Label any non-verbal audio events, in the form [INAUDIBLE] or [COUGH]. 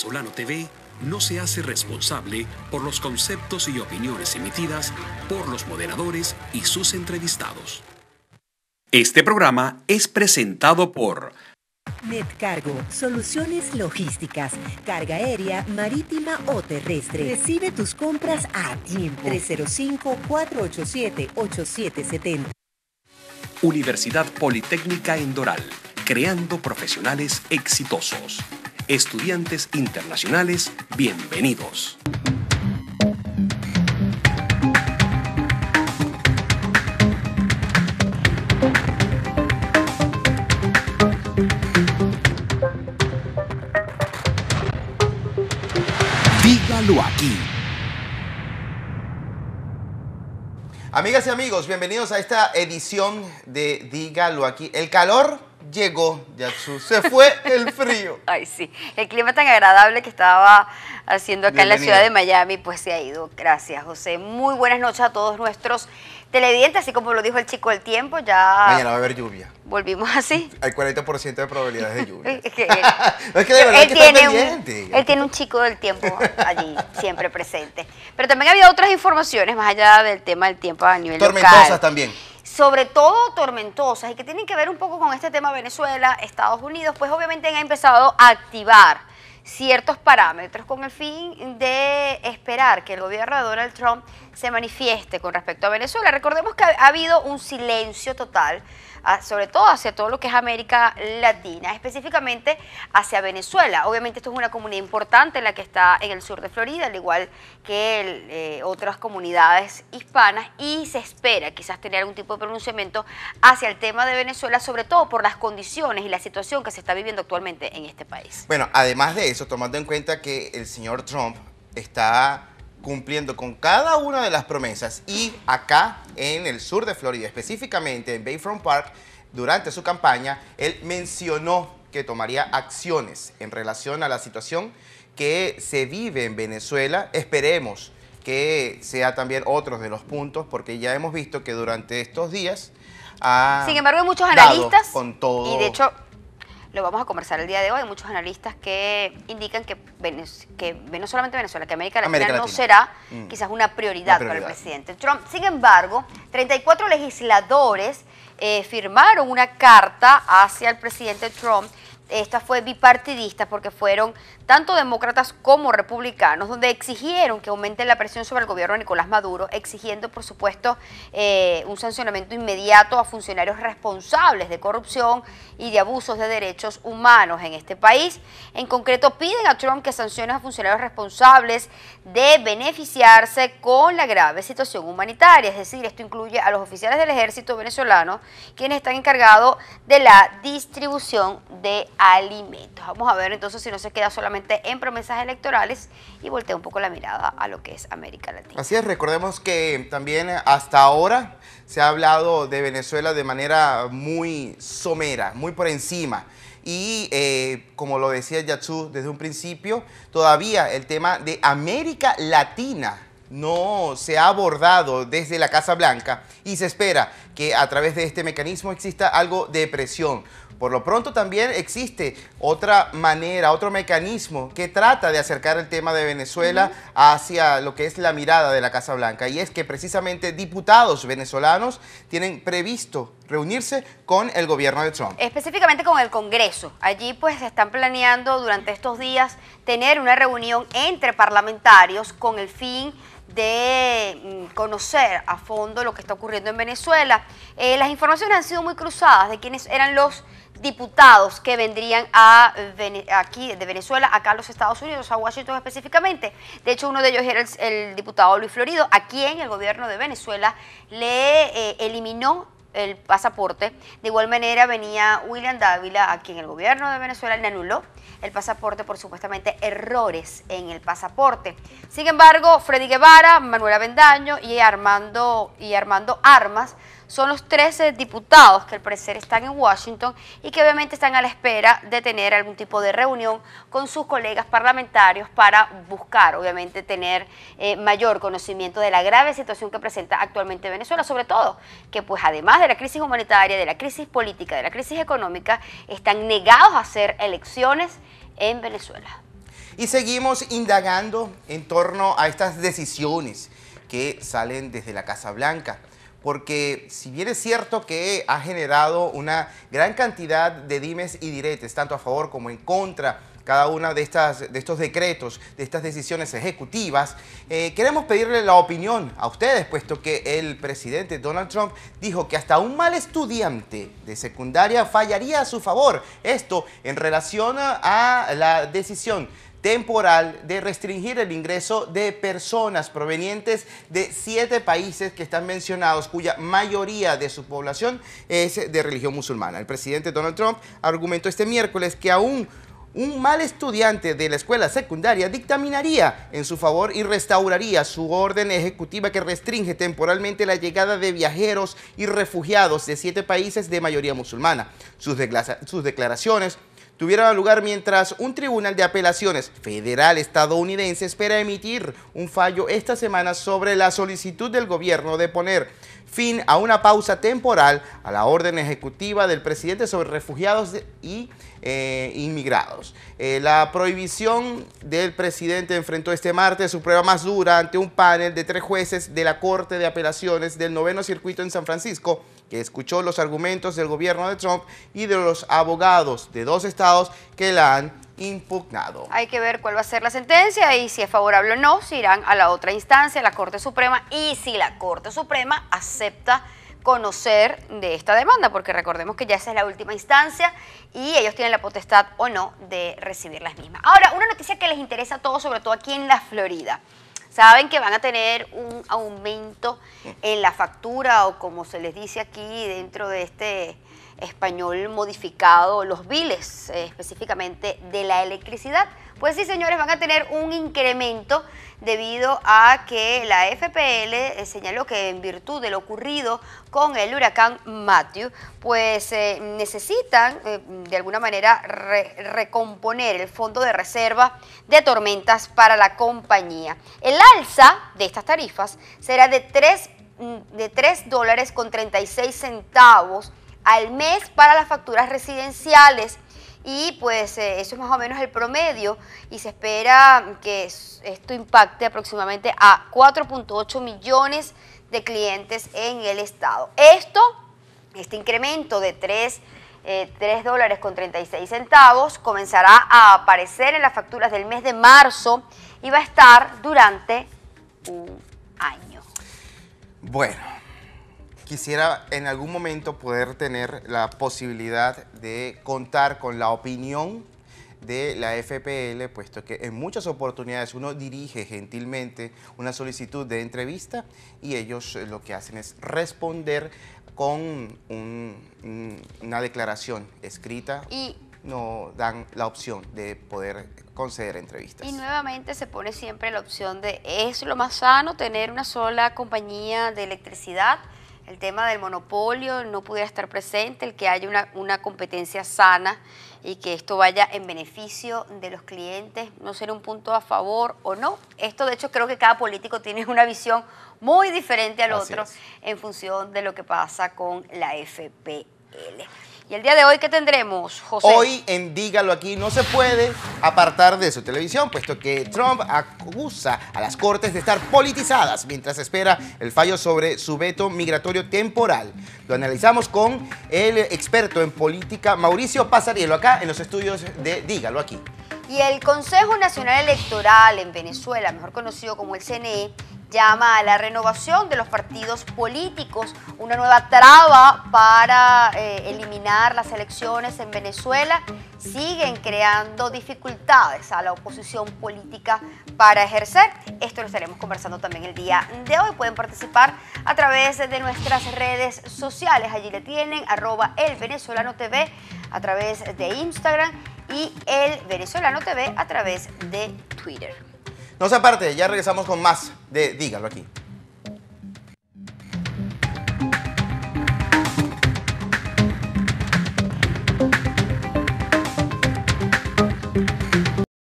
Solano TV no se hace responsable por los conceptos y opiniones emitidas por los moderadores y sus entrevistados. Este programa es presentado por Netcargo, soluciones logísticas, carga aérea, marítima o terrestre. Recibe tus compras a tiempo. 305-487-8770. Universidad Politécnica en Doral, creando profesionales exitosos. Estudiantes internacionales, bienvenidos. Dígalo aquí. Amigas y amigos, bienvenidos a esta edición de Dígalo aquí. El calor llegó ya, se fue el frío. [LAUGHS] Ay, sí. El clima tan agradable que estaba haciendo acá en la ciudad de Miami, pues se ha ido. Gracias, José. Muy buenas noches a todos nuestros televidentes, así como lo dijo el chico del tiempo, ya... Mañana va a haber lluvia. Volvimos así. Hay 40% de probabilidades de lluvia. [LAUGHS] [LAUGHS] es que, de verdad él, que tiene un, él tiene un chico del tiempo allí, siempre presente. Pero también había otras informaciones más allá del tema del tiempo a nivel Tormentosas también sobre todo tormentosas y que tienen que ver un poco con este tema Venezuela, Estados Unidos, pues obviamente han empezado a activar ciertos parámetros con el fin de esperar que el gobierno de Donald Trump se manifieste con respecto a Venezuela. Recordemos que ha habido un silencio total, ah, sobre todo hacia todo lo que es América Latina, específicamente hacia Venezuela. Obviamente esto es una comunidad importante, la que está en el sur de Florida, al igual que eh, otras comunidades hispanas, y se espera quizás tener algún tipo de pronunciamiento hacia el tema de Venezuela, sobre todo por las condiciones y la situación que se está viviendo actualmente en este país. Bueno, además de eso, tomando en cuenta que el señor Trump está cumpliendo con cada una de las promesas y acá en el sur de Florida, específicamente en Bayfront Park, durante su campaña, él mencionó que tomaría acciones en relación a la situación que se vive en Venezuela. Esperemos que sea también otro de los puntos, porque ya hemos visto que durante estos días ha Sin embargo, hay muchos analistas con todo y de hecho lo vamos a conversar el día de hoy. Hay muchos analistas que indican que, no solamente Venezuela, que América Latina, no será mm. quizás una prioridad, para el presidente Trump. Sin embargo, 34 legisladores eh, firmaron una carta hacia el presidente Trump esta fue bipartidista porque fueron tanto demócratas como republicanos, donde exigieron que aumente la presión sobre el gobierno de Nicolás Maduro, exigiendo, por supuesto, eh, un sancionamiento inmediato a funcionarios responsables de corrupción y de abusos de derechos humanos en este país. En concreto, piden a Trump que sancione a funcionarios responsables de beneficiarse con la grave situación humanitaria, es decir, esto incluye a los oficiales del ejército venezolano, quienes están encargados de la distribución de alimentos. Vamos a ver entonces si no se queda solamente en promesas electorales y voltea un poco la mirada a lo que es América Latina. Así es, recordemos que también hasta ahora se ha hablado de Venezuela de manera muy somera, muy por encima. Y eh, como lo decía Yatsu desde un principio, todavía el tema de América Latina no se ha abordado desde la Casa Blanca y se espera que a través de este mecanismo exista algo de presión. Por lo pronto también existe otra manera, otro mecanismo que trata de acercar el tema de Venezuela hacia lo que es la mirada de la Casa Blanca y es que precisamente diputados venezolanos tienen previsto reunirse con el gobierno de Trump. Específicamente con el Congreso. Allí pues están planeando durante estos días tener una reunión entre parlamentarios con el fin de mm, conocer a fondo lo que está ocurriendo en Venezuela. Eh, las informaciones han sido muy cruzadas de quiénes eran los diputados que vendrían a aquí de Venezuela, acá a los Estados Unidos, a Washington específicamente. De hecho, uno de ellos era el, diputado Luis Florido, a quien el gobierno de Venezuela le eh, eliminó el pasaporte. De igual manera venía William Dávila, a quien el gobierno de Venezuela le anuló el pasaporte por supuestamente errores en el pasaporte. Sin embargo, Freddy Guevara, Manuela Bendaño y Armando, y Armando Armas son los 13 diputados que al parecer están en Washington y que obviamente están a la espera de tener algún tipo de reunión con sus colegas parlamentarios para buscar, obviamente, tener eh, mayor conocimiento de la grave situación que presenta actualmente Venezuela, sobre todo que pues además de la crisis humanitaria, de la crisis política, de la crisis económica, están negados a hacer elecciones en Venezuela. Y seguimos indagando en torno a estas decisiones que salen desde la Casa Blanca porque si bien es cierto que ha generado una gran cantidad de dimes y diretes, tanto a favor como en contra, cada una de, estas, de estos decretos, de estas decisiones ejecutivas, eh, queremos pedirle la opinión a ustedes, puesto que el presidente Donald Trump dijo que hasta un mal estudiante de secundaria fallaría a su favor. Esto en relación a la decisión temporal de restringir el ingreso de personas provenientes de siete países que están mencionados, cuya mayoría de su población es de religión musulmana. El presidente Donald Trump argumentó este miércoles que aún un mal estudiante de la escuela secundaria dictaminaría en su favor y restauraría su orden ejecutiva que restringe temporalmente la llegada de viajeros y refugiados de siete países de mayoría musulmana. Sus, declaraciones tuviera lugar mientras un tribunal de apelaciones federal estadounidense espera emitir un fallo esta semana sobre la solicitud del gobierno de poner fin a una pausa temporal a la orden ejecutiva del presidente sobre refugiados y eh, inmigrados. Eh, la prohibición del presidente enfrentó este martes su prueba más dura ante un panel de tres jueces de la Corte de Apelaciones del Noveno Circuito en San Francisco que escuchó los argumentos del gobierno de Trump y de los abogados de dos estados que la han impugnado. Hay que ver cuál va a ser la sentencia y si es favorable o no, si irán a la otra instancia, a la Corte Suprema, y si la Corte Suprema acepta conocer de esta demanda, porque recordemos que ya esa es la última instancia y ellos tienen la potestad o no de recibir las mismas. Ahora, una noticia que les interesa a todos, sobre todo aquí en la Florida saben que van a tener un aumento mm. en la factura o como se les dice aquí dentro de este español modificado, los biles eh, específicamente de la electricidad. Pues sí, señores, van a tener un incremento debido a que la FPL eh, señaló que en virtud de lo ocurrido con el huracán Matthew, pues eh, necesitan de alguna manera recomponer el fondo de reserva de tormentas para la compañía. El alza de estas tarifas será de 3 mm, de 3 dólares con 36 centavos al mes para las facturas residenciales y pues eh, eso es más o menos el promedio y se espera que esto impacte aproximadamente a 4.8 millones de clientes en el estado. Esto, este incremento de 3, 3 eh, dólares con 36 centavos comenzará a aparecer en las facturas del mes de marzo y va a estar durante un año. Bueno, quisiera en algún momento poder tener la posibilidad de contar con la opinión de la FPL, puesto que en muchas oportunidades uno dirige gentilmente una solicitud de entrevista y ellos eh, lo que hacen es responder con una declaración escrita. Y no dan la opción de poder conceder entrevistas. Y nuevamente se pone siempre la opción de es lo más sano tener una sola compañía de electricidad el tema del monopolio no pudiera estar presente, el que haya una, competencia sana y que esto vaya en beneficio de los clientes, no ser un punto a favor o no. Esto de hecho creo que cada político tiene una visión muy diferente al otro en función de lo que pasa con la FPL. Y el día de hoy, ¿qué tendremos, José? Hoy en Dígalo Aquí no se puede apartar de su televisión, puesto que Trump acusa a las cortes de estar politizadas mientras espera el fallo sobre su veto migratorio temporal. Lo analizamos con el experto en política Mauricio Pasarielo, acá en los estudios de Dígalo Aquí. Y el Consejo Nacional Electoral en Venezuela, mejor conocido como el CNE, llama a la renovación de los partidos políticos, una nueva traba para eh, eliminar las elecciones en Venezuela, siguen creando dificultades a la oposición política para ejercer. Esto lo estaremos conversando también el día de hoy. Pueden participar a través de nuestras redes sociales. Allí le tienen arroba el venezolano TV a través de Instagram y el venezolano TV a través de Twitter. No se aparte, ya regresamos con más de Dígalo aquí.